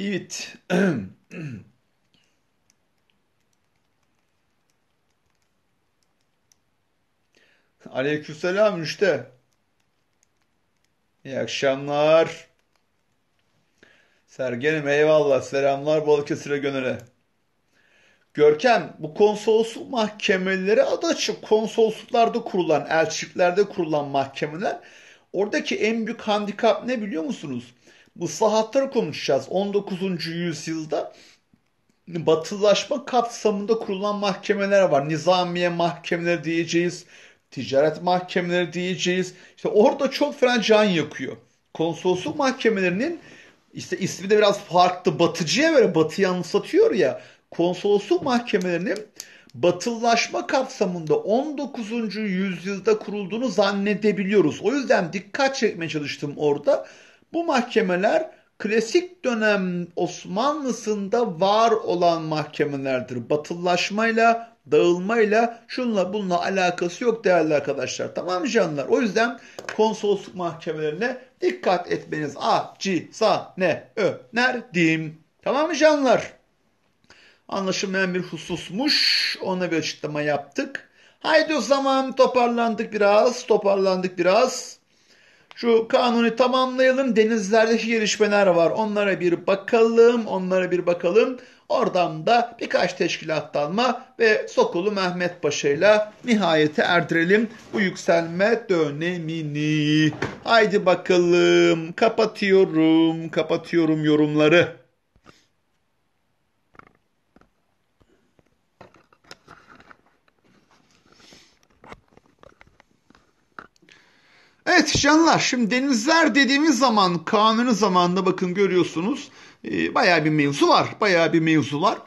Evet. Aleykümselam işte. İyi akşamlar. Sergen'im eyvallah. Selamlar Balıkesir'e gönüle. Görkem bu konsolosluk mahkemeleri adı açıp konsolosluklarda kurulan, elçiliklerde kurulan mahkemeler oradaki en büyük handikap ne biliyor musunuz? bu sahatları konuşacağız. 19. yüzyılda batılaşma kapsamında kurulan mahkemeler var. Nizamiye mahkemeleri diyeceğiz, ticaret mahkemeleri diyeceğiz. İşte orada çok fena can yakıyor. Konsolosluk mahkemelerinin işte ismi de biraz farklı. Batıcıya göre batıyı anımsatıyor ya. Konsolosluk mahkemelerinin batıllaşma kapsamında 19. yüzyılda kurulduğunu zannedebiliyoruz. O yüzden dikkat çekmeye çalıştım orada. Bu mahkemeler klasik dönem Osmanlısında var olan mahkemelerdir. Batıllaşmayla, dağılmayla, şunla bununla alakası yok değerli arkadaşlar. Tamam mı canlar? O yüzden konsolosluk mahkemelerine dikkat etmeniz acizane-önerdim. Tamam mı canlar? Anlaşılmayan bir hususmuş. Ona bir açıklama yaptık. Haydi o zaman toparlandık biraz, toparlandık biraz. Şu kanunu tamamlayalım. Denizlerdeki gelişmeler var. Onlara bir bakalım. Onlara bir bakalım. Oradan da birkaç teşkilatlanma ve Sokulu Mehmet Paşa ile nihayete erdirelim bu yükselme dönemini. Haydi bakalım kapatıyorum kapatıyorum yorumları. Evet canlar şimdi denizler dediğimiz zaman kanunu zamanında bakın görüyorsunuz e, bayağı bir mevzu var. Bayağı bir mevzu var.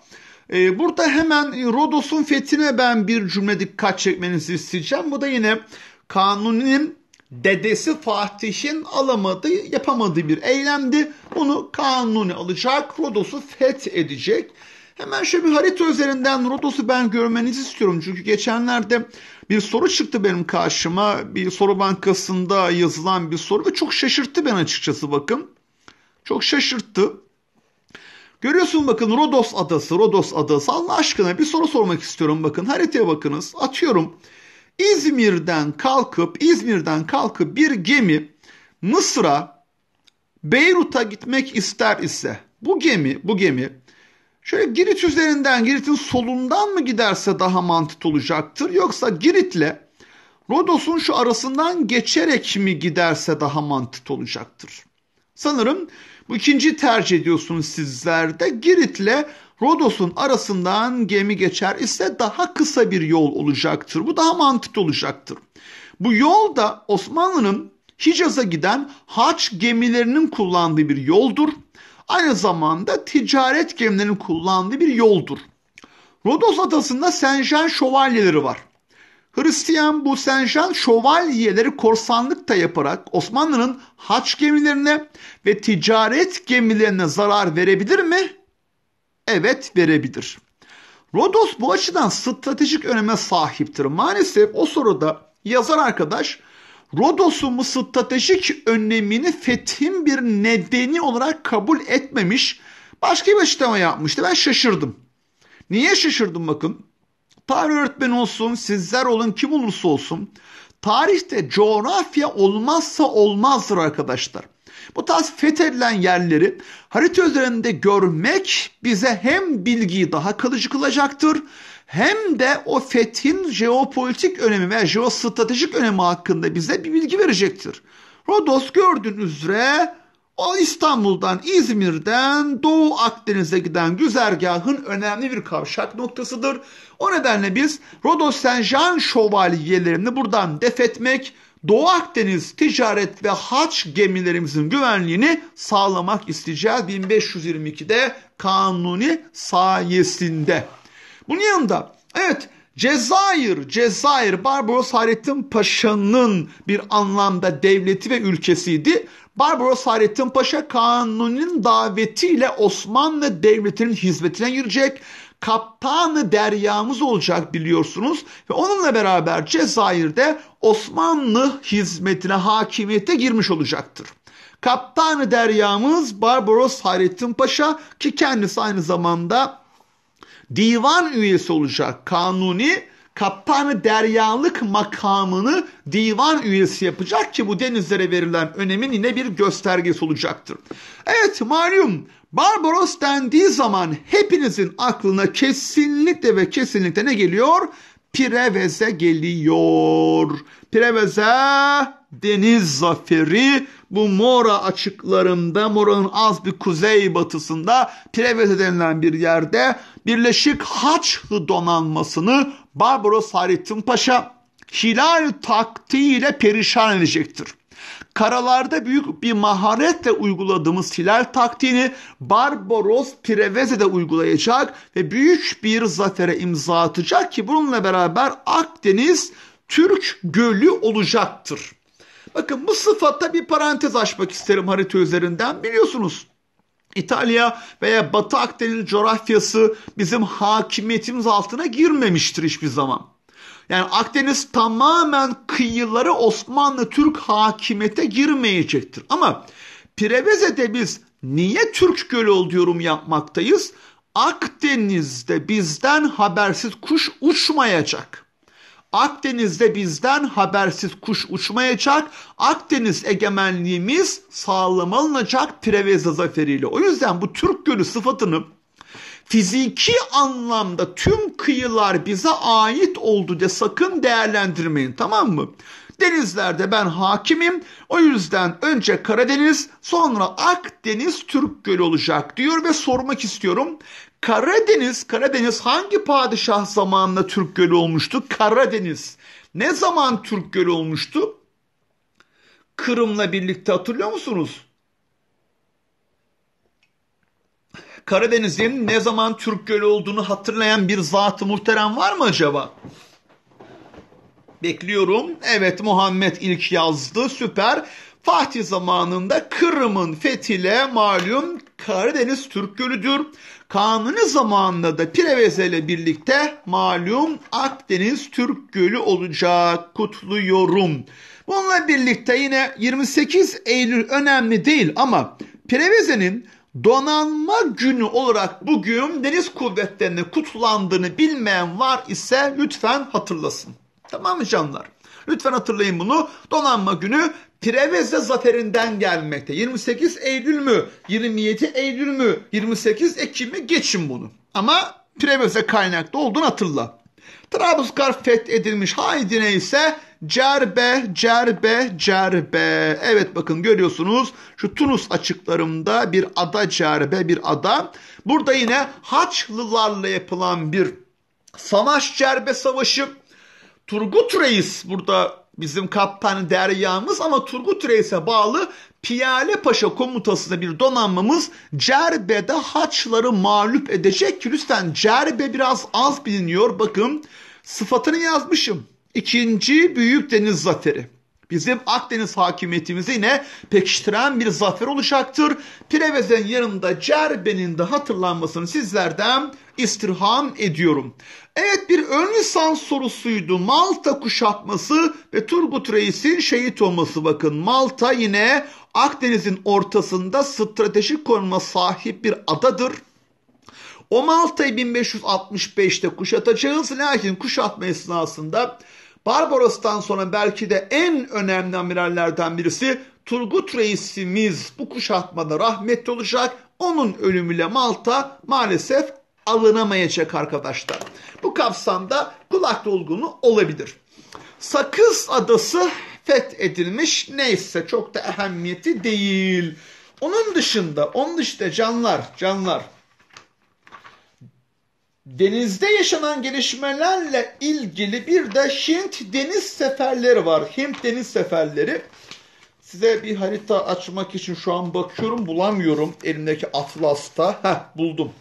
E, burada hemen Rodos'un fethine ben bir cümle dikkat çekmenizi isteyeceğim. Bu da yine kanunun dedesi Fatih'in alamadığı, yapamadığı bir eylemdi. Bunu Kanuni alacak, Rodos'u fethedecek. Hemen şöyle bir harita üzerinden Rodos'u ben görmenizi istiyorum. Çünkü geçenlerde bir soru çıktı benim karşıma. Bir soru bankasında yazılan bir soru ve çok şaşırttı ben açıkçası bakın. Çok şaşırttı. Görüyorsun bakın Rodos adası, Rodos adası. Allah aşkına bir soru sormak istiyorum bakın. Haritaya bakınız. Atıyorum. İzmir'den kalkıp İzmir'den kalkıp bir gemi Mısır'a Beyrut'a gitmek ister ise bu gemi bu gemi Şöyle Girit üzerinden, Girit'in solundan mı giderse daha mantık olacaktır? Yoksa Girit'le Rodos'un şu arasından geçerek mi giderse daha mantık olacaktır? Sanırım bu ikinci tercih ediyorsunuz sizler de. Girit'le Rodos'un arasından gemi geçer ise daha kısa bir yol olacaktır. Bu daha mantıklı olacaktır. Bu yol da Osmanlı'nın Hicaz'a giden haç gemilerinin kullandığı bir yoldur aynı zamanda ticaret gemilerinin kullandığı bir yoldur. Rodos adasında Senjan şövalyeleri var. Hristiyan bu Senjan şövalyeleri korsanlık da yaparak Osmanlı'nın haç gemilerine ve ticaret gemilerine zarar verebilir mi? Evet verebilir. Rodos bu açıdan stratejik öneme sahiptir. Maalesef o soruda yazar arkadaş Rodos'un Rodos'u stratejik önlemini fethin bir nedeni olarak kabul etmemiş. Başka bir açıklama yapmıştı. Ben şaşırdım. Niye şaşırdım bakın. Tarih öğretmeni olsun, sizler olun, kim olursa olsun. Tarihte coğrafya olmazsa olmazdır arkadaşlar. Bu tarz fethedilen yerleri harita üzerinde görmek bize hem bilgiyi daha kalıcı kılacaktır hem de o fethin jeopolitik önemi veya jeostratejik önemi hakkında bize bir bilgi verecektir. Rodos gördüğünüz üzere o İstanbul'dan, İzmir'den Doğu Akdeniz'e giden güzergahın önemli bir kavşak noktasıdır. O nedenle biz Rodos Senjan şövalyelerini buradan def etmek, Doğu Akdeniz ticaret ve haç gemilerimizin güvenliğini sağlamak isteyeceğiz 1522'de kanuni sayesinde. Bunun yanında evet Cezayir, Cezayir Barbaros Hayrettin Paşa'nın bir anlamda devleti ve ülkesiydi. Barbaros Hayrettin Paşa Kanunun davetiyle Osmanlı Devleti'nin hizmetine girecek. Kaptanı deryamız olacak biliyorsunuz ve onunla beraber Cezayir'de Osmanlı hizmetine hakimiyete girmiş olacaktır. Kaptanı deryamız Barbaros Hayrettin Paşa ki kendisi aynı zamanda divan üyesi olacak kanuni kaptanı deryalık makamını divan üyesi yapacak ki bu denizlere verilen önemin yine bir göstergesi olacaktır. Evet malum Barbaros dendiği zaman hepinizin aklına kesinlikle ve kesinlikle ne geliyor? Preves'e geliyor. Preves'e deniz zaferi bu Mora açıklarında, Mora'nın az bir kuzey batısında Prevese denilen bir yerde Birleşik Haçlı donanmasını Barbaros Hayrettin Paşa hilal taktiğiyle perişan edecektir karalarda büyük bir maharetle uyguladığımız hilal taktiğini Barbaros Preveze'de uygulayacak ve büyük bir zafere imza atacak ki bununla beraber Akdeniz Türk Gölü olacaktır. Bakın bu sıfatta bir parantez açmak isterim harita üzerinden. Biliyorsunuz İtalya veya Batı Akdeniz coğrafyası bizim hakimiyetimiz altına girmemiştir hiçbir zaman. Yani Akdeniz tamamen kıyıları Osmanlı-Türk hakimiyete girmeyecektir. Ama Preveze'de biz niye Türk Gölü oluyorum yapmaktayız? Akdeniz'de bizden habersiz kuş uçmayacak. Akdeniz'de bizden habersiz kuş uçmayacak. Akdeniz egemenliğimiz sağlanılacak Preveza zaferiyle. O yüzden bu Türk Gölü sıfatını fiziki anlamda tüm kıyılar bize ait oldu de sakın değerlendirmeyin tamam mı? Denizlerde ben hakimim. O yüzden önce Karadeniz, sonra Akdeniz Türk Gölü olacak diyor ve sormak istiyorum. Karadeniz, Karadeniz hangi padişah zamanında Türk Gölü olmuştu? Karadeniz. Ne zaman Türk Gölü olmuştu? Kırım'la birlikte hatırlıyor musunuz? Karadeniz'in ne zaman Türk Gölü olduğunu hatırlayan bir zatı muhterem var mı acaba? Bekliyorum. Evet Muhammed ilk yazdı. Süper. Fatih zamanında Kırım'ın fethiyle malum Karadeniz Türk Gölü'dür. Kanuni zamanında da Pireveze ile birlikte malum Akdeniz Türk Gölü olacak. Kutluyorum. Bununla birlikte yine 28 Eylül önemli değil ama Pireveze'nin donanma günü olarak bugün deniz kuvvetlerinin kutlandığını bilmeyen var ise lütfen hatırlasın. Tamam mı canlar? Lütfen hatırlayın bunu. Donanma günü Prevez'de zaferinden gelmekte. 28 Eylül mü? 27 Eylül mü? 28 Ekim mi? Geçin bunu. Ama Prevez'e kaynaklı olduğunu hatırla. Trabzkar fethedilmiş. Haydi neyse cerbe, cerbe, cerbe. Evet bakın görüyorsunuz şu Tunus açıklarında bir ada cerbe, bir ada. Burada yine Haçlılarla yapılan bir savaş Cerbe Savaşı. Turgut Reis burada bizim kaptan deryamız ama Turgut Reis'e bağlı Piyale Paşa komutasında bir donanmamız Cerbe'de Haçları mağlup edecek. Hülistan Cerbe biraz az biliniyor. Bakın sıfatını yazmışım. İkinci büyük deniz zaferi. Bizim Akdeniz hakimiyetimizi yine pekiştiren bir zafer oluşacaktır. Prevez'in yanında Cerbe'nin de hatırlanmasını sizlerden istirham ediyorum. Evet bir ön lisans sorusuydu. Malta kuşatması ve Turgut Reis'in şehit olması bakın. Malta yine Akdeniz'in ortasında stratejik konuma sahip bir adadır. O Malta'yı 1565'te kuşatacağız. Lakin kuşatma esnasında Barbaros'tan sonra belki de en önemli amirallerden birisi Turgut Reisimiz bu kuşatmada rahmetli olacak. Onun ölümüyle Malta maalesef alınamayacak arkadaşlar. Bu kapsamda kulak dolgunu olabilir. Sakız adası fethedilmiş neyse çok da ehemmiyeti değil. Onun dışında, onun dışında canlar, canlar denizde yaşanan gelişmelerle ilgili bir de Hint deniz seferleri var. Hint deniz seferleri. Size bir harita açmak için şu an bakıyorum bulamıyorum elimdeki atlasta. Heh, buldum.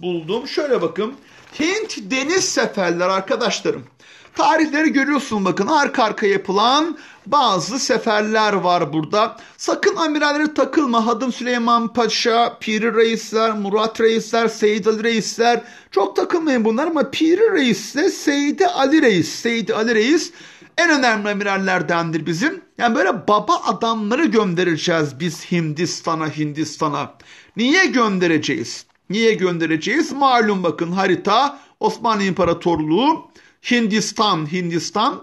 Buldum. Şöyle bakın. Hint deniz seferleri arkadaşlarım. Tarihleri görüyorsun bakın arka arka yapılan bazı seferler var burada. Sakın amirallere takılma. Hadım Süleyman Paşa, Piri Reisler, Murat Reisler, Seyid Ali Reisler. Çok takılmayın bunlar ama Piri Reis ile Seyidi Ali Reis. Seyidi Ali Reis en önemli amirallerdendir bizim. Yani böyle baba adamları göndereceğiz biz Hindistan'a, Hindistan'a. Niye göndereceğiz? Niye göndereceğiz? Malum bakın harita Osmanlı İmparatorluğu Hindistan, Hindistan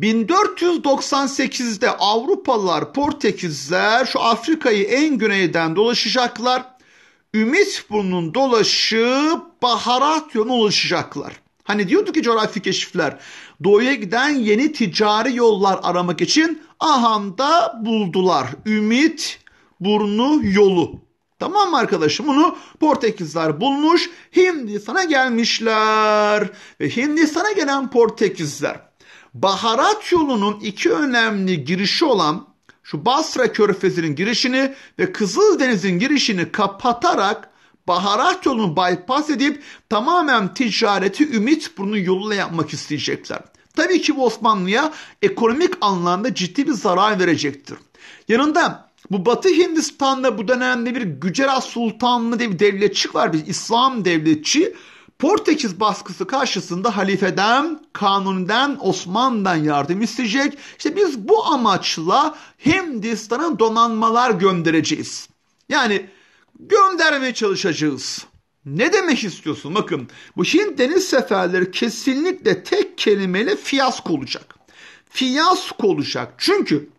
1498'de Avrupalılar, Portekizler şu Afrika'yı en güneyden dolaşacaklar. Ümit burnunun dolaşıp baharat yoluna ulaşacaklar. Hani diyorduk ki coğrafi keşifler doğuya giden yeni ticari yollar aramak için ahanda buldular. Ümit burnu yolu. Tamam mı arkadaşım? Bunu Portekizler bulmuş, Hindistan'a gelmişler. Ve Hindistan'a gelen Portekizler baharat yolunun iki önemli girişi olan şu Basra Körfezi'nin girişini ve Kızıldeniz'in girişini kapatarak baharat yolunu bypass edip tamamen ticareti Ümit Burnu yoluyla yapmak isteyecekler. Tabii ki bu Osmanlı'ya ekonomik anlamda ciddi bir zarar verecektir. Yanında bu Batı Hindistan'da bu dönemde bir Gücerat Sultanlığı diye bir devletçik var. Bir İslam devletçi. Portekiz baskısı karşısında halifeden, kanuniden, Osmanlıdan yardım isteyecek. İşte biz bu amaçla Hindistan'a donanmalar göndereceğiz. Yani göndermeye çalışacağız. Ne demek istiyorsun? Bakın bu Hint deniz seferleri kesinlikle tek kelimeyle fiyasko olacak. Fiyasko olacak. Çünkü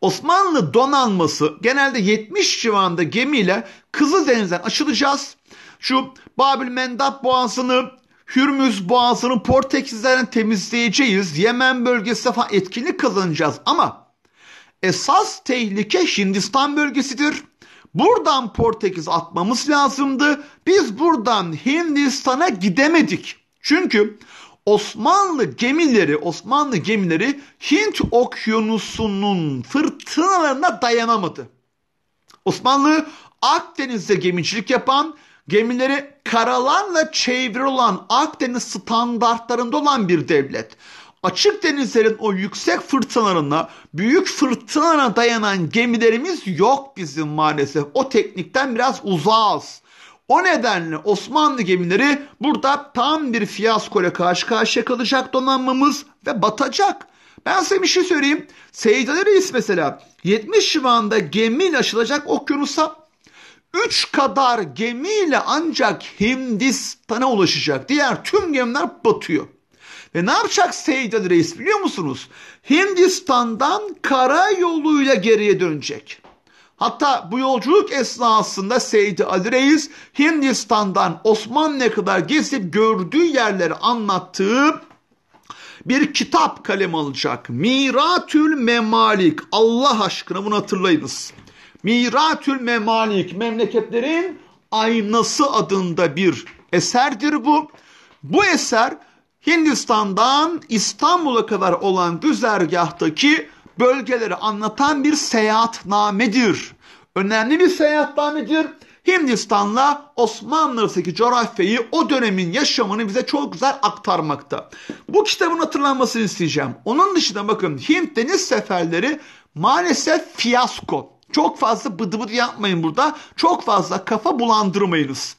Osmanlı donanması genelde 70 civarında gemiyle Kızıldeniz'den açılacağız. Şu Babil Mendap Boğazı'nı, Hürmüz Boğazı'nı Portekizlerden temizleyeceğiz. Yemen bölgesi falan etkinlik kazanacağız ama esas tehlike Hindistan bölgesidir. Buradan Portekiz atmamız lazımdı. Biz buradan Hindistan'a gidemedik. Çünkü Osmanlı gemileri, Osmanlı gemileri Hint okyanusunun fırtınalarına dayanamadı. Osmanlı Akdeniz'de gemicilik yapan, gemileri karalarla çevrili olan Akdeniz standartlarında olan bir devlet. Açık denizlerin o yüksek fırtınalarına, büyük fırtınana dayanan gemilerimiz yok bizim maalesef. O teknikten biraz uzağız. O nedenle Osmanlı gemileri burada tam bir fiyaskoyla karşı karşıya kalacak donanmamız ve batacak. Ben size bir şey söyleyeyim. Seyitler Reis mesela 70 civarında gemiyle açılacak okyanusa 3 kadar gemiyle ancak Hindistan'a ulaşacak. Diğer tüm gemiler batıyor. Ve ne yapacak Seyit Ali Reis biliyor musunuz? Hindistan'dan karayoluyla geriye dönecek. Hatta bu yolculuk esnasında Seydi Ali Reis Hindistan'dan Osmanlı'ya kadar gezip gördüğü yerleri anlattığı bir kitap kalem alacak. Miratül Memalik. Allah aşkına bunu hatırlayınız. Miratül Memalik memleketlerin aynası adında bir eserdir bu. Bu eser Hindistan'dan İstanbul'a kadar olan güzergahtaki bölgeleri anlatan bir seyahatnamedir. Önemli bir seyahatnamedir. Hindistan'la Osmanlı arasındaki coğrafyayı o dönemin yaşamını bize çok güzel aktarmakta. Bu kitabın hatırlanmasını isteyeceğim. Onun dışında bakın Hint deniz seferleri maalesef fiyasko. Çok fazla bıdı bıdı yapmayın burada. Çok fazla kafa bulandırmayınız.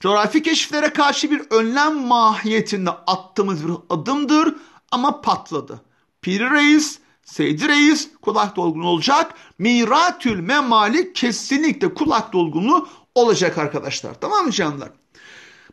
Coğrafi keşiflere karşı bir önlem mahiyetinde attığımız bir adımdır ama patladı. Piri Reis Seydi Reis kulak dolgunu olacak. Miratül memali kesinlikle kulak dolgunu olacak arkadaşlar. Tamam mı canlar?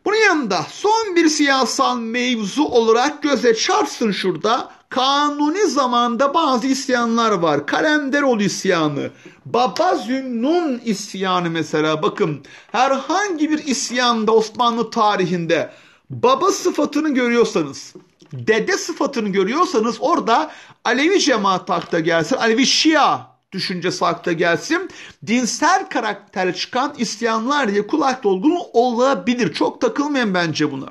Bunun yanında son bir siyasal mevzu olarak göze çarpsın şurada. Kanuni zamanda bazı isyanlar var. Kalemderoğlu isyanı, Baba Zünnun isyanı mesela. Bakın herhangi bir isyanda Osmanlı tarihinde baba sıfatını görüyorsanız dede sıfatını görüyorsanız orada Alevi cemaat hakta gelsin, Alevi Şia düşünce hakta gelsin. Dinsel karakter çıkan isyanlar diye kulak dolgunu olabilir. Çok takılmayın bence buna.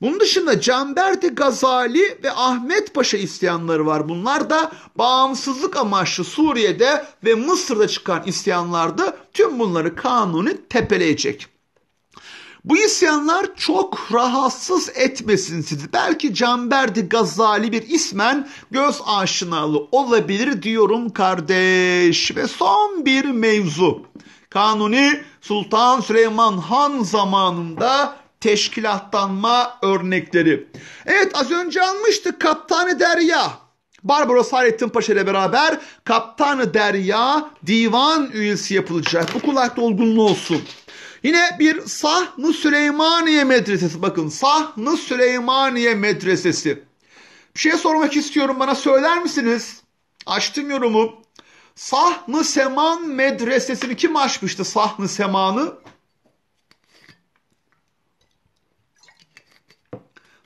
Bunun dışında Canberdi Gazali ve Ahmet Paşa isyanları var. Bunlar da bağımsızlık amaçlı Suriye'de ve Mısır'da çıkan isyanlarda tüm bunları kanuni tepeleyecek. Bu isyanlar çok rahatsız etmesin sizi. Belki Canberdi Gazali bir ismen göz aşinalı olabilir diyorum kardeş. Ve son bir mevzu. Kanuni Sultan Süleyman Han zamanında teşkilatlanma örnekleri. Evet az önce almıştık Kaptanı Derya. Barbaros Hayrettin Paşa ile beraber Kaptanı Derya divan üyesi yapılacak. Bu kulakta olgunlu olsun. Yine bir Sahn-ı Süleymaniye Medresesi. Bakın Sahn-ı Süleymaniye Medresesi. Bir şey sormak istiyorum bana söyler misiniz? Açtım yorumu. Sahn-ı Seman Medresesini kim açmıştı Sahn-ı Seman'ı?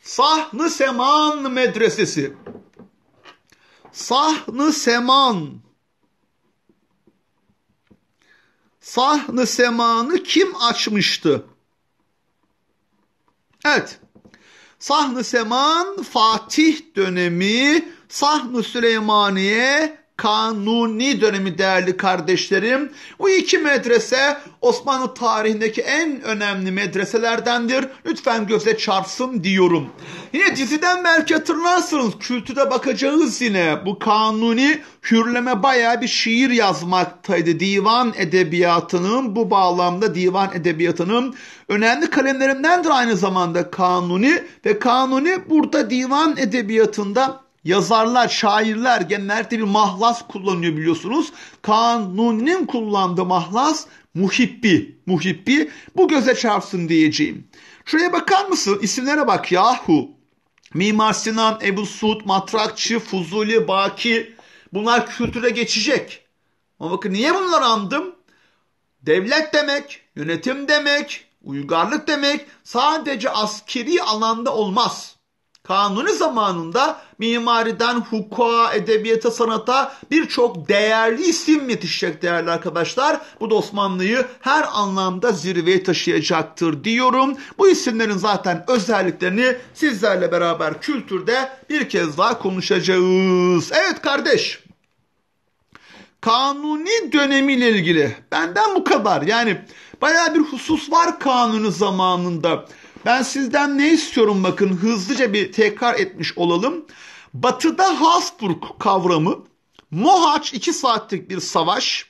Sahn-ı Seman Medresesi. Sahn-ı Seman Sahnı semanı kim açmıştı? Evet. Sahnı seman Fatih dönemi Sahnı Süleymaniye Kanuni dönemi değerli kardeşlerim. Bu iki medrese Osmanlı tarihindeki en önemli medreselerdendir. Lütfen göze çarpsın diyorum. Yine diziden belki hatırlarsınız. Kültüde bakacağız yine. Bu kanuni Hürleme baya bir şiir yazmaktaydı. Divan edebiyatının bu bağlamda divan edebiyatının önemli kalemlerindendir aynı zamanda kanuni ve kanuni burada divan edebiyatında yazarlar, şairler genellikle bir mahlas kullanıyor biliyorsunuz. Kanuni'nin kullandığı mahlas muhibbi, muhibbi bu göze çarpsın diyeceğim. Şuraya bakar mısın? İsimlere bak yahu. Mimar Sinan, Ebu Suud, Matrakçı, Fuzuli, Baki bunlar kültüre geçecek. Ama bakın niye bunları andım? Devlet demek, yönetim demek, uygarlık demek sadece askeri alanda olmaz. Kanuni zamanında mimariden hukuka, edebiyata, sanata birçok değerli isim yetişecek değerli arkadaşlar. Bu da Osmanlı'yı her anlamda zirveye taşıyacaktır diyorum. Bu isimlerin zaten özelliklerini sizlerle beraber kültürde bir kez daha konuşacağız. Evet kardeş. Kanuni dönemiyle ilgili benden bu kadar. Yani baya bir husus var kanuni zamanında. Ben sizden ne istiyorum bakın hızlıca bir tekrar etmiş olalım. Batıda Habsburg kavramı Mohaç 2 saatlik bir savaş.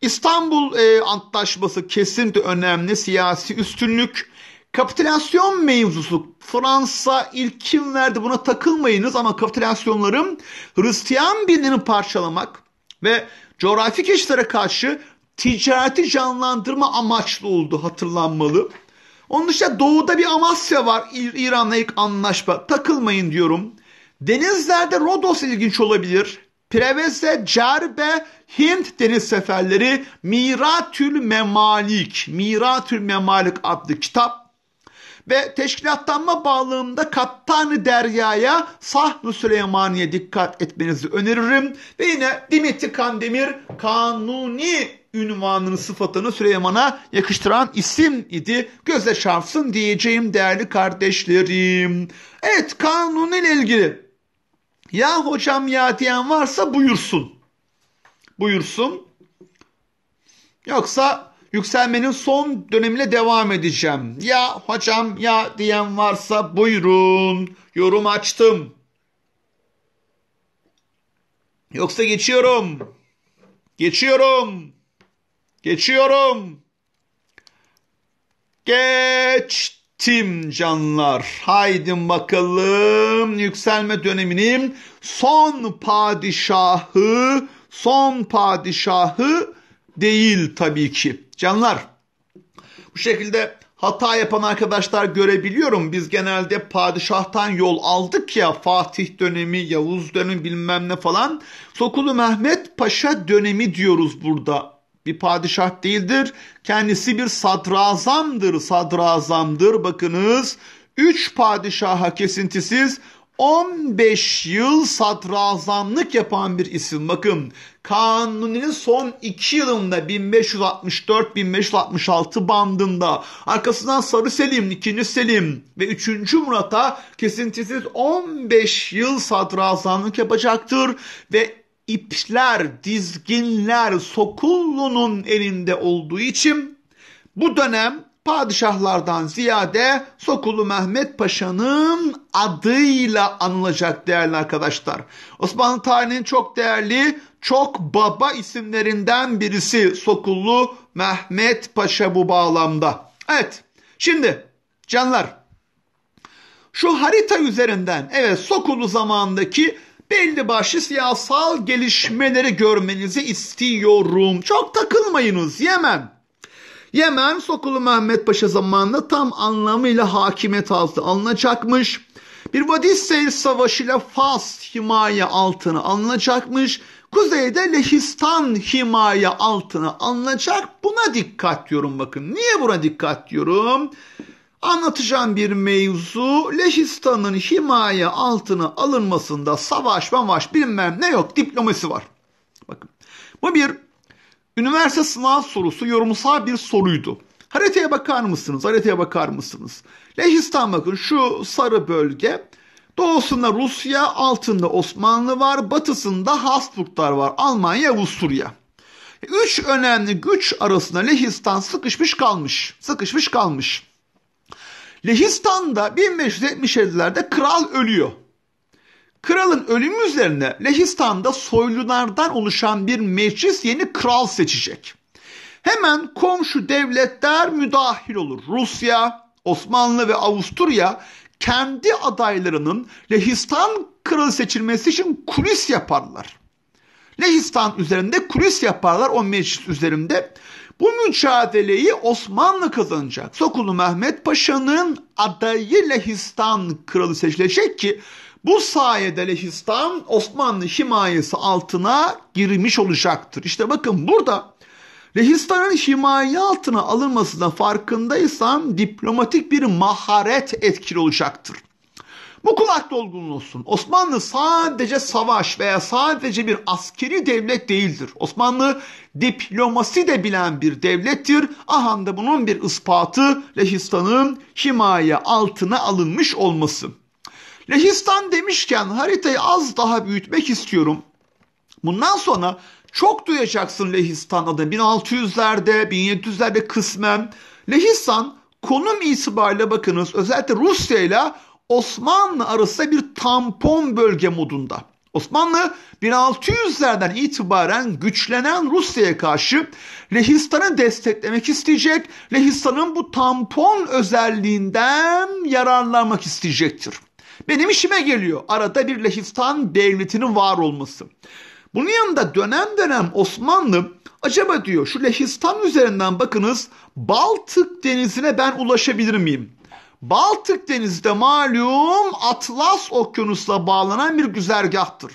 İstanbul e, Antlaşması kesinlikle önemli siyasi üstünlük. Kapitülasyon mevzusu Fransa ilk kim verdi buna takılmayınız ama kapitülasyonların Hristiyan birliğini parçalamak ve coğrafi keşiflere karşı ticareti canlandırma amaçlı oldu hatırlanmalı. Onun dışında doğuda bir Amasya var. İran'la ilk anlaşma. Takılmayın diyorum. Denizlerde Rodos ilginç olabilir. Preveze, Cerbe, Hint deniz seferleri Miratül Memalik, Miratül Memalik adlı kitap ve teşkilatlanma bağlamında kaptanı ı Derya'ya Fahru Süleymaniye dikkat etmenizi öneririm. Ve yine Dimitri Kandemir Kanuni ünvanının sıfatını Süleyman'a yakıştıran isim idi. Göze çarpsın diyeceğim değerli kardeşlerim. Evet kanun ile ilgili ya hocam ya diyen varsa buyursun. Buyursun. Yoksa yükselmenin son dönemine devam edeceğim. Ya hocam ya diyen varsa buyurun. Yorum açtım. Yoksa geçiyorum. Geçiyorum. Geçiyorum. Geçtim canlar. Haydin bakalım yükselme döneminin son padişahı, son padişahı değil tabii ki. Canlar bu şekilde hata yapan arkadaşlar görebiliyorum. Biz genelde padişahtan yol aldık ya Fatih dönemi, Yavuz dönemi bilmem ne falan. Sokulu Mehmet Paşa dönemi diyoruz burada. Bir padişah değildir. Kendisi bir sadrazamdır. Sadrazamdır bakınız. Üç padişaha kesintisiz 15 yıl satrazamlık yapan bir isim. Bakın Kanuni'nin son 2 yılında 1564-1566 bandında arkasından Sarı Selim, 2. Selim ve 3. Murat'a kesintisiz 15 yıl satrazamlık yapacaktır ve ipler, dizginler Sokullu'nun elinde olduğu için bu dönem padişahlardan ziyade Sokulu Mehmet Paşa'nın adıyla anılacak değerli arkadaşlar. Osmanlı tarihinin çok değerli, çok baba isimlerinden birisi Sokullu Mehmet Paşa bu bağlamda. Evet, şimdi canlar şu harita üzerinden evet Sokulu zamandaki belli başlı siyasal gelişmeleri görmenizi istiyorum. Çok takılmayınız Yemen. Yemen Sokulu Mehmet Paşa zamanında tam anlamıyla hakimiyet altı alınacakmış. Bir Vadiseyir Savaşı ile Fas himaye altına alınacakmış. Kuzeyde Lehistan himaye altına alınacak. Buna dikkat diyorum bakın. Niye buna dikkat diyorum? Anlatacağım bir mevzu Lehistan'ın himaye altına alınmasında savaş mavaş bilmem ne yok diplomasi var. Bakın bu bir üniversite sınav sorusu yorumsal bir soruydu. Haritaya bakar mısınız? Haritaya bakar mısınız? Lehistan bakın şu sarı bölge. Doğusunda Rusya, altında Osmanlı var, batısında Habsburglar var, Almanya, Avusturya. Üç önemli güç arasında Lehistan sıkışmış kalmış. Sıkışmış kalmış. Lehistan'da 1577'lerde kral ölüyor. Kralın ölümü üzerine Lehistan'da soylulardan oluşan bir meclis yeni kral seçecek. Hemen komşu devletler müdahil olur. Rusya, Osmanlı ve Avusturya kendi adaylarının Lehistan kralı seçilmesi için kulis yaparlar. Lehistan üzerinde kulis yaparlar o meclis üzerinde. Bu mücadeleyi Osmanlı kazanacak. Sokulu Mehmet Paşa'nın adayı Lehistan kralı seçilecek ki bu sayede Lehistan Osmanlı himayesi altına girmiş olacaktır. İşte bakın burada Lehistan'ın himaye altına alınmasına farkındaysan diplomatik bir maharet etkili olacaktır. Bu kulak dolgun olsun. Osmanlı sadece savaş veya sadece bir askeri devlet değildir. Osmanlı diplomasi de bilen bir devlettir. Ahanda bunun bir ispatı Lehistan'ın himaye altına alınmış olması. Lehistan demişken haritayı az daha büyütmek istiyorum. Bundan sonra çok duyacaksın Lehistan adını. 1600'lerde, 1700'lerde kısmen. Lehistan konum itibariyle bakınız özellikle Rusya ile Osmanlı arasında bir tampon bölge modunda. Osmanlı 1600'lerden itibaren güçlenen Rusya'ya karşı Lehistan'ı desteklemek isteyecek. Lehistan'ın bu tampon özelliğinden yararlanmak isteyecektir. Benim işime geliyor. Arada bir Lehistan devletinin var olması. Bunun yanında dönem dönem Osmanlı acaba diyor şu Lehistan üzerinden bakınız Baltık denizine ben ulaşabilir miyim? Baltık Denizi de malum Atlas okyanusla bağlanan bir güzergahtır.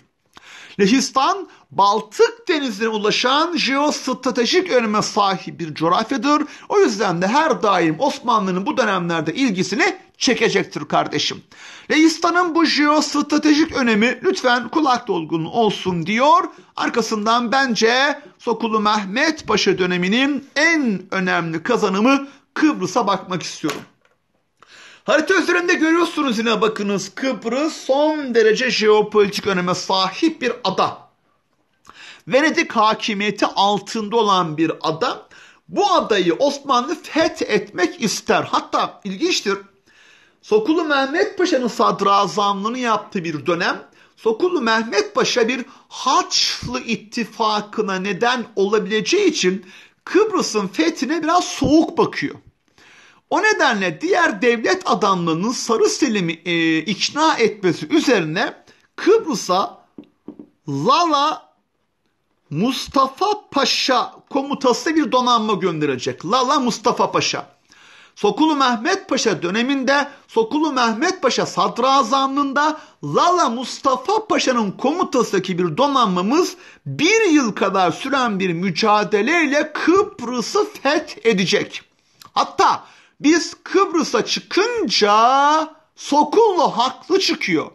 Lehistan Baltık denizine ulaşan jeostratejik öneme sahip bir coğrafyadır. O yüzden de her daim Osmanlı'nın bu dönemlerde ilgisini çekecektir kardeşim. Leistan'ın bu jeostratejik önemi lütfen kulak dolgun olsun diyor. Arkasından bence Sokulu Mehmet Paşa döneminin en önemli kazanımı Kıbrıs'a bakmak istiyorum. Harita üzerinde görüyorsunuz yine bakınız Kıbrıs son derece jeopolitik öneme sahip bir ada. Venedik hakimiyeti altında olan bir adam bu adayı Osmanlı fethetmek ister. Hatta ilginçtir. Sokulu Mehmet Paşa'nın sadrazamlığını yaptığı bir dönem Sokulu Mehmet Paşa bir Haçlı ittifakına neden olabileceği için Kıbrıs'ın fethine biraz soğuk bakıyor. O nedenle diğer devlet adamlarının Sarı Selim'i e, ikna etmesi üzerine Kıbrıs'a Lala Mustafa Paşa komutası bir donanma gönderecek. Lala Mustafa Paşa. Sokulu Mehmet Paşa döneminde Sokulu Mehmet Paşa sadrazamlığında Lala Mustafa Paşa'nın komutasındaki bir donanmamız bir yıl kadar süren bir mücadeleyle Kıbrıs'ı fethedecek. Hatta biz Kıbrıs'a çıkınca Sokullu haklı çıkıyor.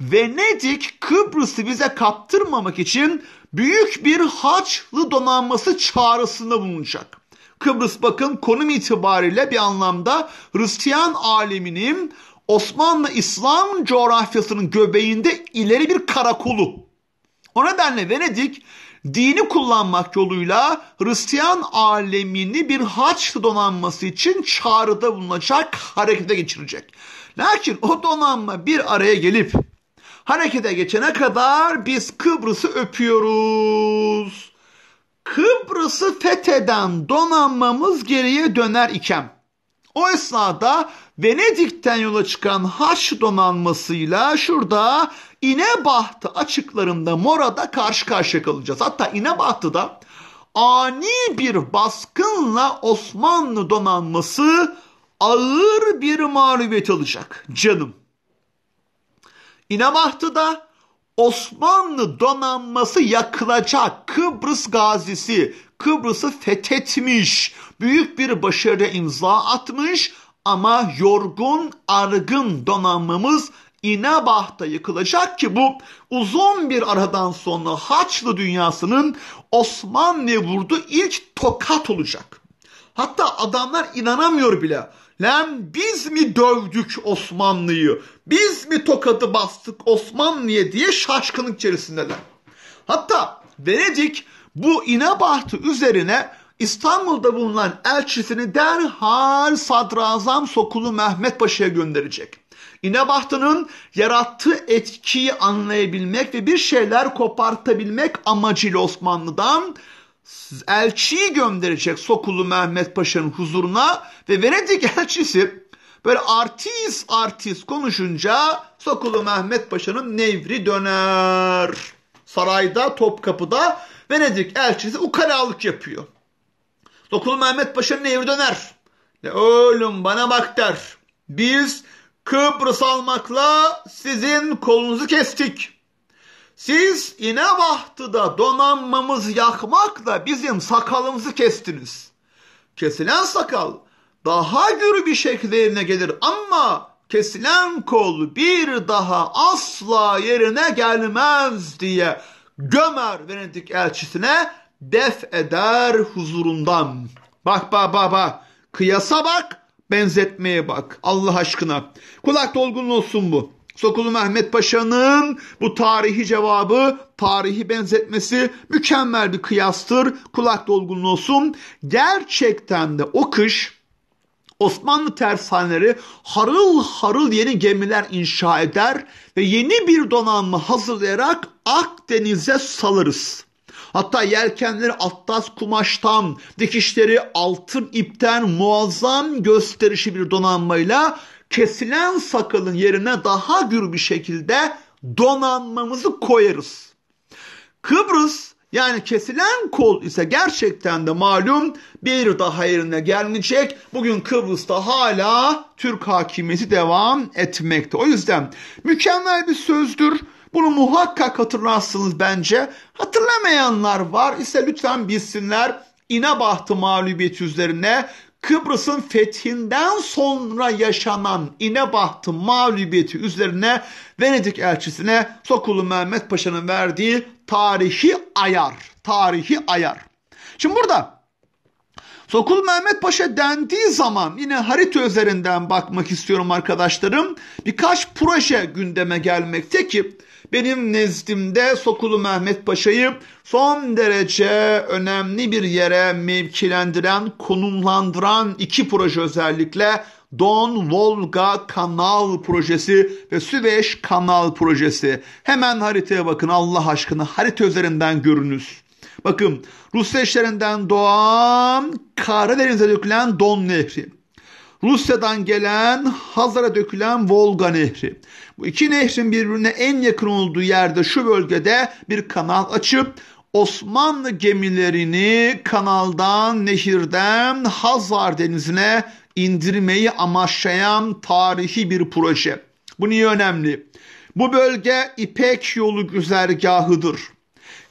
Venedik Kıbrıs'ı bize kaptırmamak için büyük bir Haçlı donanması çağrısında bulunacak. Kıbrıs bakın konum itibariyle bir anlamda Hristiyan aleminin Osmanlı İslam coğrafyasının göbeğinde ileri bir karakolu. O nedenle Venedik dini kullanmak yoluyla Hristiyan alemini bir Haçlı donanması için çağrıda bulunacak harekete geçirecek. Lakin o donanma bir araya gelip harekete geçene kadar biz Kıbrıs'ı öpüyoruz. Kıbrıs'ı fetheden donanmamız geriye döner iken o esnada Venedik'ten yola çıkan Haç donanmasıyla şurada İnebahtı açıklarında Mora'da karşı karşıya kalacağız. Hatta İnebahtı'da ani bir baskınla Osmanlı donanması ağır bir mağlubiyet alacak canım. İnamahtı'da Osmanlı donanması yakılacak. Kıbrıs gazisi Kıbrıs'ı fethetmiş. Büyük bir başarı imza atmış ama yorgun, argın donanmamız İnebah'ta yıkılacak ki bu uzun bir aradan sonra Haçlı dünyasının Osmanlı'ya vurduğu ilk tokat olacak. Hatta adamlar inanamıyor bile. Lan biz mi dövdük Osmanlı'yı? Biz mi tokadı bastık Osmanlı'ya diye şaşkınlık içerisindeler. Hatta Venedik bu İnebahtu üzerine İstanbul'da bulunan elçisini derhal Sadrazam Sokulu Mehmet Paşa'ya gönderecek. İnebahtı'nın yarattığı etkiyi anlayabilmek ve bir şeyler kopartabilmek amacıyla Osmanlı'dan elçiyi gönderecek Sokulu Mehmet Paşa'nın huzuruna ve Venedik elçisi böyle artist artist konuşunca Sokulu Mehmet Paşa'nın nevri döner. Sarayda, Topkapı'da Venedik elçisi ukalalık yapıyor. Sokulu Mehmet Paşa'nın nevri döner. ne oğlum bana bak der. Biz Kıbrıs almakla sizin kolunuzu kestik. Siz yine İnebahtı'da donanmamız yakmakla bizim sakalımızı kestiniz. Kesilen sakal daha gür bir şekilde yerine gelir ama kesilen kol bir daha asla yerine gelmez diye Gömer Venedik elçisine def eder huzurundan. Bak bak bak bak. Kıyasa bak, benzetmeye bak. Allah aşkına. Kulak dolgun olsun bu. Sokulu Mehmet Paşa'nın bu tarihi cevabı, tarihi benzetmesi mükemmel bir kıyastır. Kulak dolgun olsun. Gerçekten de o kış Osmanlı tersaneleri harıl harıl yeni gemiler inşa eder ve yeni bir donanma hazırlayarak Akdeniz'e salırız. Hatta yelkenleri atlas kumaştan, dikişleri altın ipten muazzam gösterişi bir donanmayla kesilen sakalın yerine daha gür bir şekilde donanmamızı koyarız. Kıbrıs yani kesilen kol ise gerçekten de malum bir daha yerine gelmeyecek. Bugün Kıbrıs'ta hala Türk hakimiyeti devam etmekte. O yüzden mükemmel bir sözdür. Bunu muhakkak hatırlarsınız bence. Hatırlamayanlar var ise lütfen bilsinler. İnebahtı mağlubiyet üzerine Kıbrıs'ın fethinden sonra yaşanan İnebahtı mağlubiyeti üzerine Venedik elçisine Sokulu Mehmet Paşa'nın verdiği tarihi ayar. Tarihi ayar. Şimdi burada Sokul Mehmet Paşa dendiği zaman yine harita üzerinden bakmak istiyorum arkadaşlarım. Birkaç proje gündeme gelmekte ki benim nezdimde Sokulu Mehmet Paşa'yı son derece önemli bir yere mevkilendiren, konumlandıran iki proje özellikle Don Volga Kanal Projesi ve Süveyş Kanal Projesi. Hemen haritaya bakın Allah aşkına harita üzerinden görünüz. Bakın Rusya işlerinden doğan Karadeniz'e dökülen Don Nehri. Rusya'dan gelen Hazar'a dökülen Volga Nehri. Bu iki nehrin birbirine en yakın olduğu yerde şu bölgede bir kanal açıp Osmanlı gemilerini kanaldan, nehirden Hazar Denizi'ne indirmeyi amaçlayan tarihi bir proje. Bu niye önemli? Bu bölge İpek yolu güzergahıdır.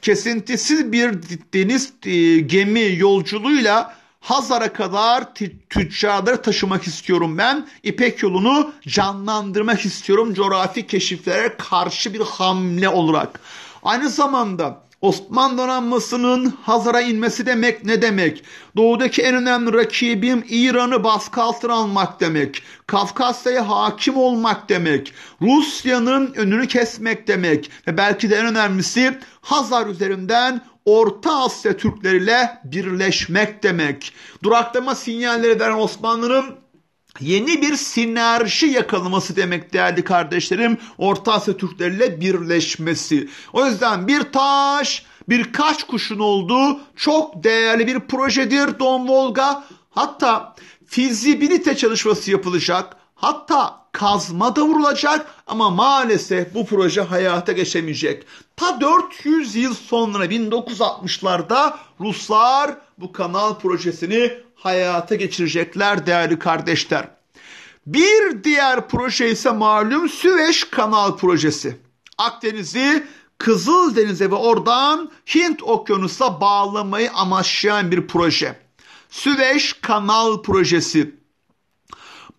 Kesintisiz bir deniz e, gemi yolculuğuyla Hazar'a kadar tüccarları taşımak istiyorum ben. İpek yolunu canlandırmak istiyorum coğrafi keşiflere karşı bir hamle olarak. Aynı zamanda Osman donanmasının Hazar'a inmesi demek ne demek? Doğudaki en önemli rakibim İran'ı baskı altına almak demek. Kafkasya'ya hakim olmak demek. Rusya'nın önünü kesmek demek. Ve belki de en önemlisi Hazar üzerinden Orta Asya Türkleriyle birleşmek demek. Duraklama sinyalleri veren Osmanlı'nın yeni bir sinerji yakalaması demek değerli kardeşlerim. Orta Asya Türkleriyle birleşmesi. O yüzden bir taş birkaç kuşun olduğu çok değerli bir projedir Don Volga. Hatta fizibilite çalışması yapılacak. Hatta kazma da vurulacak ama maalesef bu proje hayata geçemeyecek. Ta 400 yıl sonra 1960'larda Ruslar bu kanal projesini hayata geçirecekler değerli kardeşler. Bir diğer proje ise malum Süveyş Kanal projesi. Akdeniz'i Kızıl Denize ve oradan Hint Okyanusu'na bağlamayı amaçlayan bir proje. Süveyş Kanal projesi.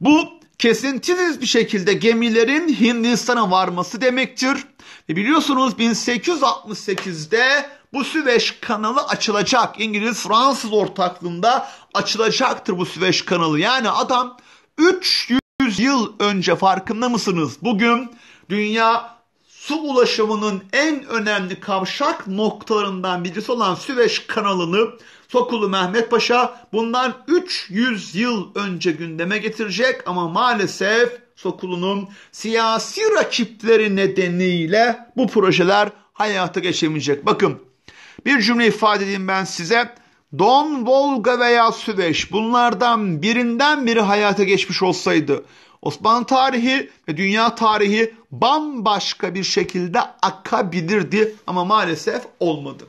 Bu kesintisiz bir şekilde gemilerin Hindistan'a varması demektir. Ve biliyorsunuz 1868'de bu Süveyş kanalı açılacak. İngiliz-Fransız ortaklığında açılacaktır bu Süveyş kanalı. Yani adam 300 yıl önce farkında mısınız? Bugün dünya su ulaşımının en önemli kavşak noktalarından birisi olan Süveyş kanalını Tokulu Mehmet Paşa bundan 300 yıl önce gündeme getirecek ama maalesef Sokulu'nun siyasi rakipleri nedeniyle bu projeler hayata geçemeyecek. Bakın bir cümle ifade edeyim ben size. Don, Volga veya Süveyş bunlardan birinden biri hayata geçmiş olsaydı Osmanlı tarihi ve dünya tarihi bambaşka bir şekilde akabilirdi ama maalesef olmadı.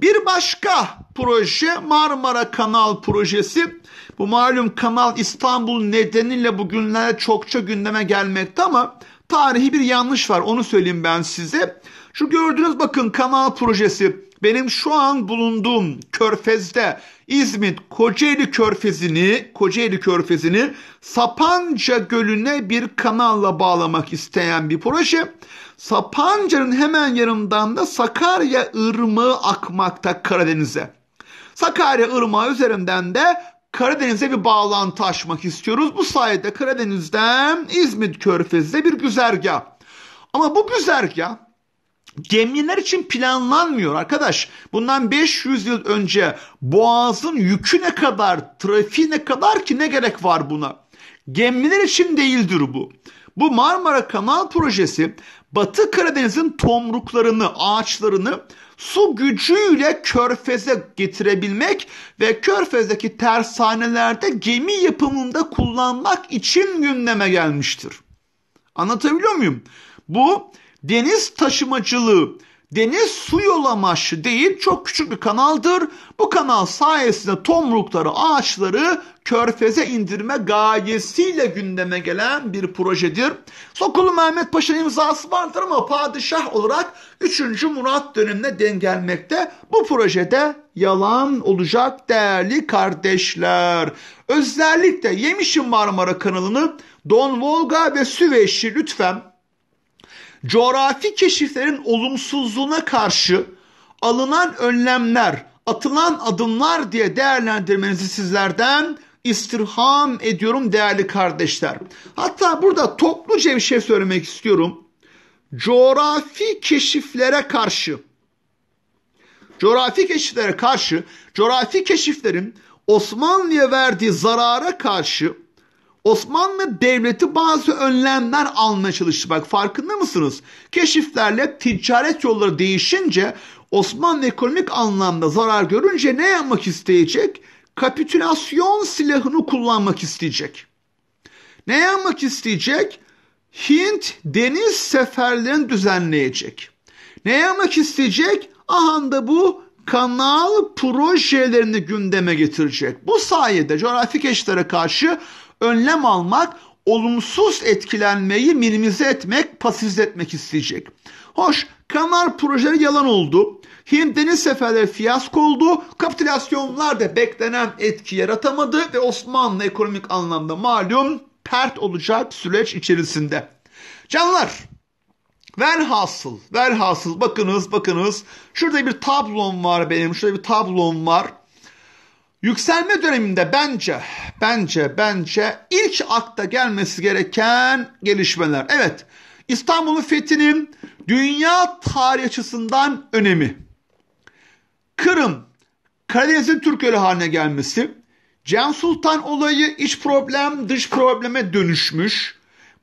Bir başka proje Marmara Kanal projesi. Bu malum Kanal İstanbul nedeniyle bugünlerde çokça gündeme gelmekte ama tarihi bir yanlış var onu söyleyeyim ben size. Şu gördünüz bakın kanal projesi benim şu an bulunduğum körfezde İzmit Kocaeli Körfezi'ni Kocaeli Körfezi'ni Sapanca Gölü'ne bir kanalla bağlamak isteyen bir proje. Sapanca'nın hemen yanından da Sakarya Irmağı akmakta Karadeniz'e. Sakarya Irmağı üzerinden de Karadeniz'e bir bağlantı açmak istiyoruz. Bu sayede Karadeniz'den İzmit Körfezi'ne bir güzergah. Ama bu güzergah gemiler için planlanmıyor arkadaş. Bundan 500 yıl önce boğazın yükü ne kadar, trafiği ne kadar ki ne gerek var buna? Gemiler için değildir bu. Bu Marmara Kanal Projesi Batı Karadeniz'in tomruklarını, ağaçlarını su gücüyle körfeze getirebilmek ve körfezdeki tersanelerde gemi yapımında kullanmak için gündeme gelmiştir. Anlatabiliyor muyum? Bu deniz taşımacılığı Deniz su yol amaçlı değil çok küçük bir kanaldır. Bu kanal sayesinde tomrukları, ağaçları körfeze indirme gayesiyle gündeme gelen bir projedir. Sokulu Mehmet Paşa'nın imzası vardır ama padişah olarak 3. Murat dönemine denk Bu projede yalan olacak değerli kardeşler. Özellikle Yemişim Marmara kanalını Don Volga ve Süveyş'i lütfen coğrafi keşiflerin olumsuzluğuna karşı alınan önlemler, atılan adımlar diye değerlendirmenizi sizlerden istirham ediyorum değerli kardeşler. Hatta burada topluca bir şey söylemek istiyorum. Coğrafi keşiflere karşı coğrafi keşiflere karşı coğrafi keşiflerin Osmanlı'ya verdiği zarara karşı Osmanlı Devleti bazı önlemler almaya çalıştı. Bak farkında mısınız? Keşiflerle ticaret yolları değişince Osmanlı ekonomik anlamda zarar görünce ne yapmak isteyecek? Kapitülasyon silahını kullanmak isteyecek. Ne yapmak isteyecek? Hint deniz seferlerini düzenleyecek. Ne yapmak isteyecek? Ahanda bu kanal projelerini gündeme getirecek. Bu sayede coğrafi keşiflere karşı önlem almak, olumsuz etkilenmeyi minimize etmek, pasifize etmek isteyecek. Hoş, Kanar projeleri yalan oldu. Hint deniz seferleri fiyasko oldu. Kapitülasyonlar da beklenen etki yaratamadı ve Osmanlı ekonomik anlamda malum pert olacak süreç içerisinde. Canlar, velhasıl, velhasıl bakınız, bakınız. Şurada bir tablom var benim, şurada bir tablom var. Yükselme döneminde bence, bence, bence ilk akta gelmesi gereken gelişmeler. Evet, İstanbul'un fethinin dünya tarih açısından önemi. Kırım, Karadeniz'in Türk ölü haline gelmesi, Cem Sultan olayı iç problem dış probleme dönüşmüş.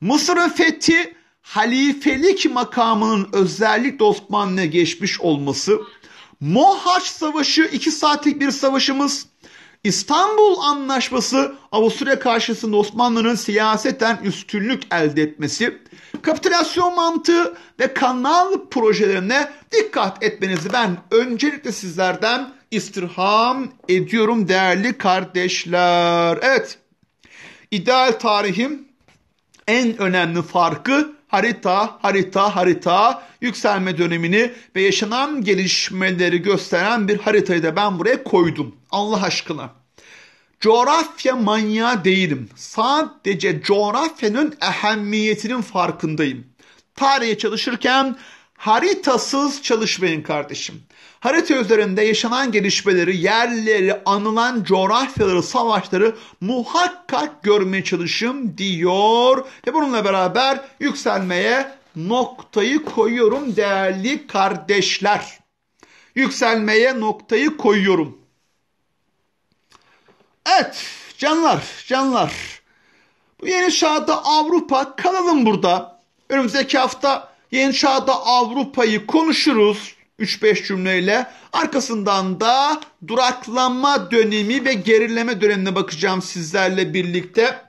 Mısır'ın fethi halifelik makamının özellik Osmanlı'ya geçmiş olması Mohaç Savaşı 2 saatlik bir savaşımız. İstanbul Anlaşması Avusturya karşısında Osmanlı'nın siyaseten üstünlük elde etmesi, kapitülasyon mantığı ve kanal projelerine dikkat etmenizi ben öncelikle sizlerden istirham ediyorum değerli kardeşler. Evet, ideal tarihim en önemli farkı harita, harita, harita yükselme dönemini ve yaşanan gelişmeleri gösteren bir haritayı da ben buraya koydum. Allah aşkına. Coğrafya manyağı değilim. Sadece coğrafyanın ehemmiyetinin farkındayım. Tarihe çalışırken haritasız çalışmayın kardeşim. Harita üzerinde yaşanan gelişmeleri, yerleri, anılan coğrafyaları, savaşları muhakkak görmeye çalışım diyor. Ve bununla beraber yükselmeye noktayı koyuyorum değerli kardeşler. Yükselmeye noktayı koyuyorum. Evet canlar canlar. Bu yeni çağda Avrupa kalalım burada. Önümüzdeki hafta yeni çağda Avrupa'yı konuşuruz. 3-5 cümleyle arkasından da duraklama dönemi ve gerileme dönemine bakacağım sizlerle birlikte.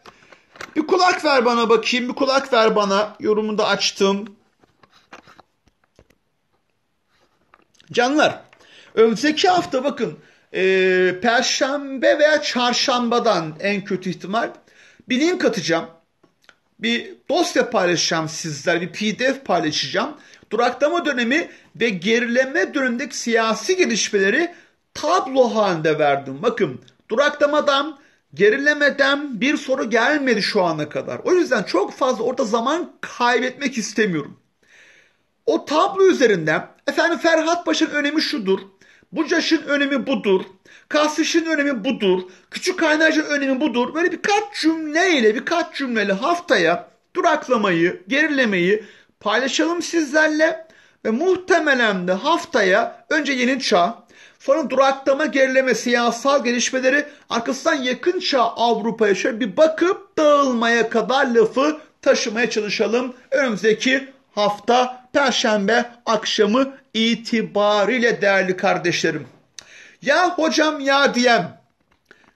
Bir kulak ver bana bakayım, bir kulak ver bana. Yorumunu da açtım. Canlar, önümüzdeki hafta bakın e, perşembe veya çarşambadan en kötü ihtimal bilim katacağım. Bir dosya paylaşacağım sizler, bir pdf paylaşacağım. Duraklama dönemi ve gerileme dönemindeki siyasi gelişmeleri tablo halinde verdim. Bakın duraklamadan, gerilemeden bir soru gelmedi şu ana kadar. O yüzden çok fazla orada zaman kaybetmek istemiyorum. O tablo üzerinden efendim Ferhat Paşa'nın önemi şudur. Bucaş'ın önemi budur. Kasriş'in önemi budur. Küçük Kaynarca'nın önemi budur. Böyle birkaç cümleyle birkaç cümleyle haftaya duraklamayı, gerilemeyi paylaşalım sizlerle ve muhtemelen de haftaya önce yeni çağ, sonra duraklama, gerileme, siyasal gelişmeleri arkasından yakın çağ Avrupa'ya şöyle bir bakıp dağılmaya kadar lafı taşımaya çalışalım. Önümüzdeki hafta Perşembe akşamı itibariyle değerli kardeşlerim. Ya hocam ya diyem.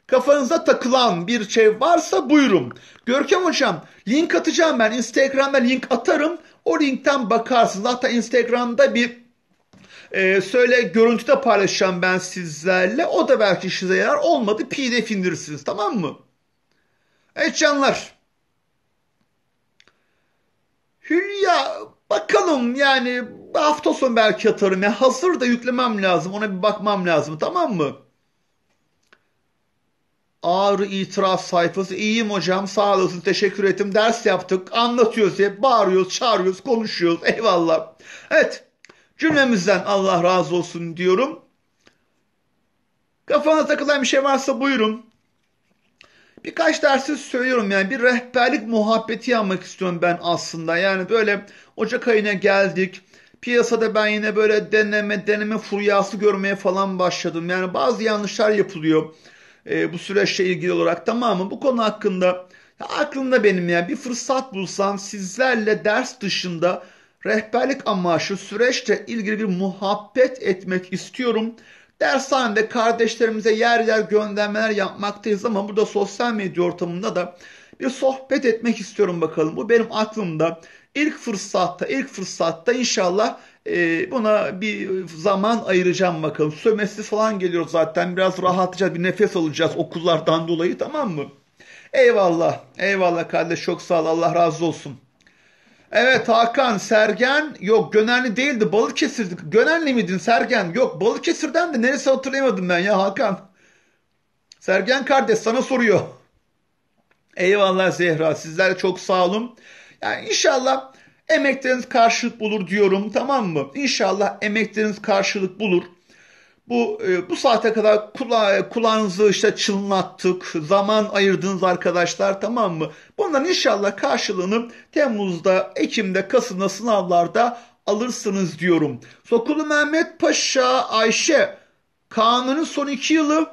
Kafanıza takılan bir şey varsa buyurun. Görkem hocam link atacağım ben. Instagram'a link atarım. O linkten bakarsınız. Hatta Instagram'da bir e, söyle görüntüde paylaşacağım ben sizlerle. O da belki size yarar. Olmadı pdf indirirsiniz tamam mı? Evet canlar. Hülya bakalım yani hafta sonu belki atarım. Ya hazır da yüklemem lazım. Ona bir bakmam lazım tamam mı? Ağrı itiraf sayfası. İyiyim hocam sağ olasın teşekkür ettim. Ders yaptık anlatıyoruz hep bağırıyoruz çağırıyoruz konuşuyoruz eyvallah. Evet cümlemizden Allah razı olsun diyorum. Kafana takılan bir şey varsa buyurun. Birkaç dersi söylüyorum yani bir rehberlik muhabbeti yapmak istiyorum ben aslında. Yani böyle Ocak ayına geldik. Piyasada ben yine böyle deneme deneme furyası görmeye falan başladım. Yani bazı yanlışlar yapılıyor e, bu süreçle ilgili olarak tamamı bu konu hakkında ya aklımda benim ya bir fırsat bulsam sizlerle ders dışında rehberlik amaçlı süreçle ilgili bir muhabbet etmek istiyorum. Dershanede kardeşlerimize yer yer göndermeler yapmaktayız ama burada sosyal medya ortamında da bir sohbet etmek istiyorum bakalım. Bu benim aklımda. İlk fırsatta, ilk fırsatta inşallah e, buna bir zaman ayıracağım bakalım. Sömesi falan geliyor zaten. Biraz rahatlayacağız, bir nefes alacağız okullardan dolayı tamam mı? Eyvallah. Eyvallah kardeş. Çok sağ ol. Allah razı olsun. Evet Hakan Sergen yok Gönenli değildi Balıkesir'di. Gönenli miydin Sergen? Yok Balıkesir'den de neresi hatırlayamadım ben ya Hakan. Sergen kardeş sana soruyor. Eyvallah Zehra sizler çok sağ olun. Yani inşallah Emekleriniz karşılık bulur diyorum tamam mı? İnşallah emekleriniz karşılık bulur. Bu e, bu saate kadar kula, e, kulağınızı işte çınlattık. Zaman ayırdınız arkadaşlar tamam mı? Bunların inşallah karşılığını Temmuz'da, Ekim'de, Kasım'da sınavlarda alırsınız diyorum. Sokulu Mehmet Paşa, Ayşe, Kanun'un son iki yılı,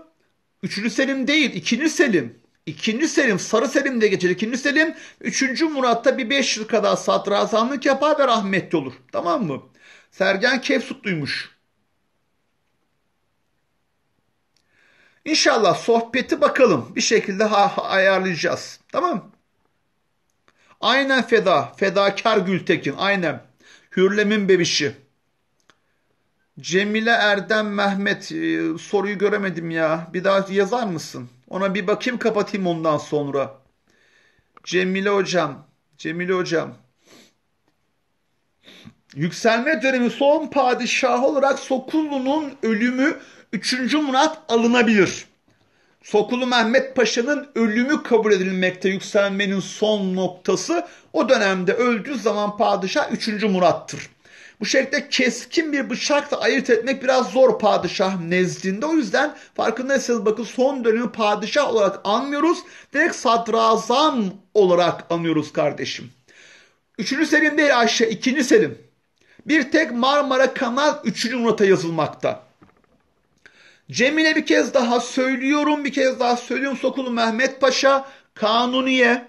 üçüncü Selim değil, ikinci Selim. İkinci Selim, Sarı Selim de geçer. İkinci Selim, üçüncü Murat'ta bir beş yıl kadar sadrazamlık yapar ve rahmetli olur. Tamam mı? Sergen Kevsutluymuş. İnşallah sohbeti bakalım. Bir şekilde ayarlayacağız. Tamam Aynen feda. Fedakar Gültekin. Aynen. Hürlem'in bebişi. Cemile Erdem Mehmet. E, soruyu göremedim ya. Bir daha yazar mısın? Ona bir bakayım kapatayım ondan sonra. Cemile hocam, Cemile hocam. Yükselme dönemi son padişah olarak Sokullu'nun ölümü 3. Murat alınabilir. Sokulu Mehmet Paşa'nın ölümü kabul edilmekte yükselmenin son noktası. O dönemde öldüğü zaman padişah 3. Murat'tır. Bu şekilde keskin bir bıçakla ayırt etmek biraz zor padişah nezdinde. O yüzden farkındaysanız bakın son dönemi padişah olarak anmıyoruz. Direkt sadrazam olarak anıyoruz kardeşim. Üçüncü Selim değil Ayşe, ikinci Selim. Bir tek Marmara Kanal 3. Murat'a yazılmakta. Cemile bir kez daha söylüyorum, bir kez daha söylüyorum. Sokulu Mehmet Paşa, Kanuniye,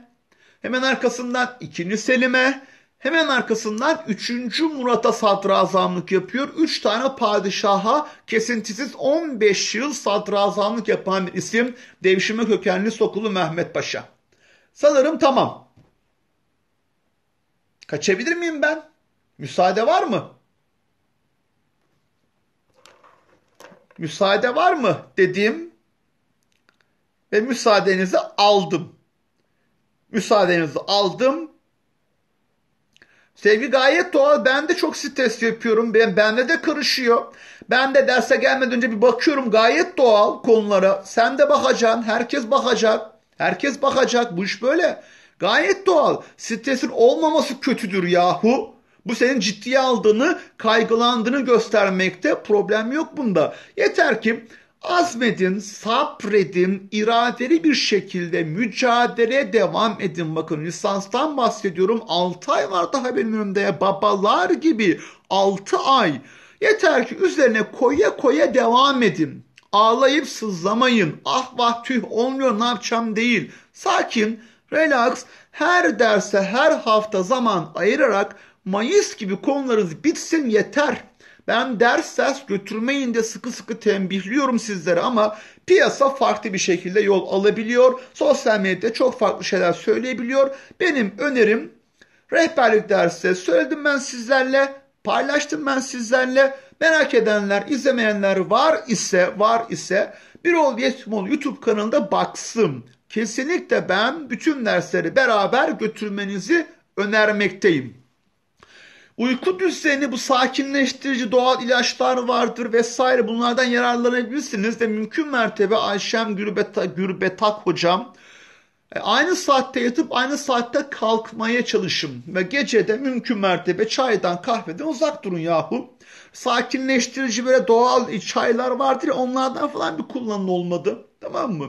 hemen arkasından 2. Selim'e, Hemen arkasından 3. Murat'a sadrazamlık yapıyor. 3 tane padişaha kesintisiz 15 yıl sadrazamlık yapan bir isim devşirme kökenli Sokulu Mehmet Paşa. Sanırım tamam. Kaçabilir miyim ben? Müsaade var mı? Müsaade var mı dedim ve müsaadenizi aldım. Müsaadenizi aldım Sevgi gayet doğal. Ben de çok stres yapıyorum. Ben, benle de karışıyor. Ben de derse gelmeden önce bir bakıyorum. Gayet doğal konulara. Sen de bakacaksın. Herkes bakacak. Herkes bakacak. Bu iş böyle. Gayet doğal. Stresin olmaması kötüdür yahu. Bu senin ciddiye aldığını, kaygılandığını göstermekte problem yok bunda. Yeter ki Azmedin, sabredin, iradeli bir şekilde mücadele devam edin. Bakın lisanstan bahsediyorum. 6 ay var daha benim önümde. Babalar gibi 6 ay. Yeter ki üzerine koya koya devam edin. Ağlayıp sızlamayın. Ah vah tüh olmuyor ne yapacağım değil. Sakin, relax, her derse her hafta zaman ayırarak Mayıs gibi konularınız bitsin yeter. Ben ders ders götürmeyin de sıkı sıkı tembihliyorum sizlere ama piyasa farklı bir şekilde yol alabiliyor. Sosyal medyada çok farklı şeyler söyleyebiliyor. Benim önerim rehberlik dersi söyledim ben sizlerle, paylaştım ben sizlerle. Merak edenler, izlemeyenler var ise, var ise bir ol Yetmol YouTube kanalında baksın. Kesinlikle ben bütün dersleri beraber götürmenizi önermekteyim. Uyku düzeni bu sakinleştirici doğal ilaçlar vardır vesaire bunlardan yararlanabilirsiniz de mümkün mertebe Ayşem Gürbeta, Gürbetak hocam e, aynı saatte yatıp aynı saatte kalkmaya çalışın ve gecede mümkün mertebe çaydan kahveden uzak durun yahu. Sakinleştirici böyle doğal çaylar vardır onlardan falan bir kullanın olmadı tamam mı?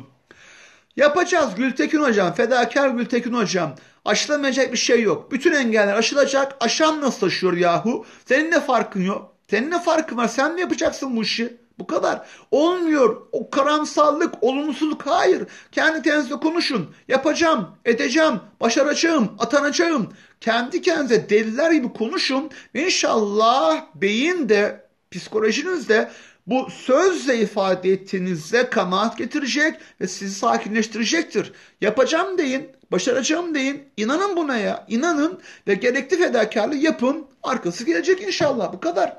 Yapacağız Gültekin hocam fedakar Gültekin hocam. Aşılamayacak bir şey yok. Bütün engeller aşılacak. Aşan nasıl aşıyor yahu? Senin ne farkın yok? Senin ne farkın var? Sen mi yapacaksın bu işi? Bu kadar. Olmuyor. O karamsallık, olumsuzluk hayır. Kendi kendinize konuşun. Yapacağım, edeceğim, başaracağım, atanacağım. Kendi kendinize deliler gibi konuşun. İnşallah beyin de, psikolojiniz de bu sözle ifade ettiğinizde kanaat getirecek ve sizi sakinleştirecektir. Yapacağım deyin, başaracağım deyin, inanın buna ya, inanın ve gerekli fedakarlığı yapın. Arkası gelecek inşallah bu kadar.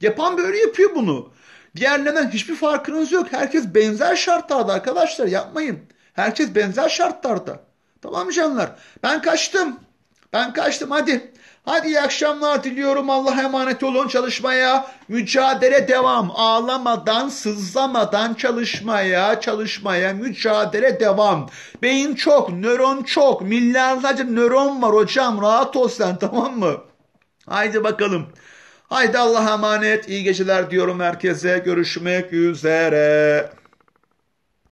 Yapan böyle yapıyor bunu. Diğerlerinden hiçbir farkınız yok. Herkes benzer şartlarda arkadaşlar yapmayın. Herkes benzer şartlarda. Tamam canlar. Ben kaçtım. Ben kaçtım hadi. Hadi iyi akşamlar diliyorum. Allah'a emanet olun çalışmaya. Mücadele devam. Ağlamadan, sızlamadan çalışmaya, çalışmaya, mücadele devam. Beyin çok, nöron çok. Milyarlarca nöron var hocam. Rahat ol sen tamam mı? Haydi bakalım. Haydi Allah'a emanet. İyi geceler diyorum herkese. Görüşmek üzere.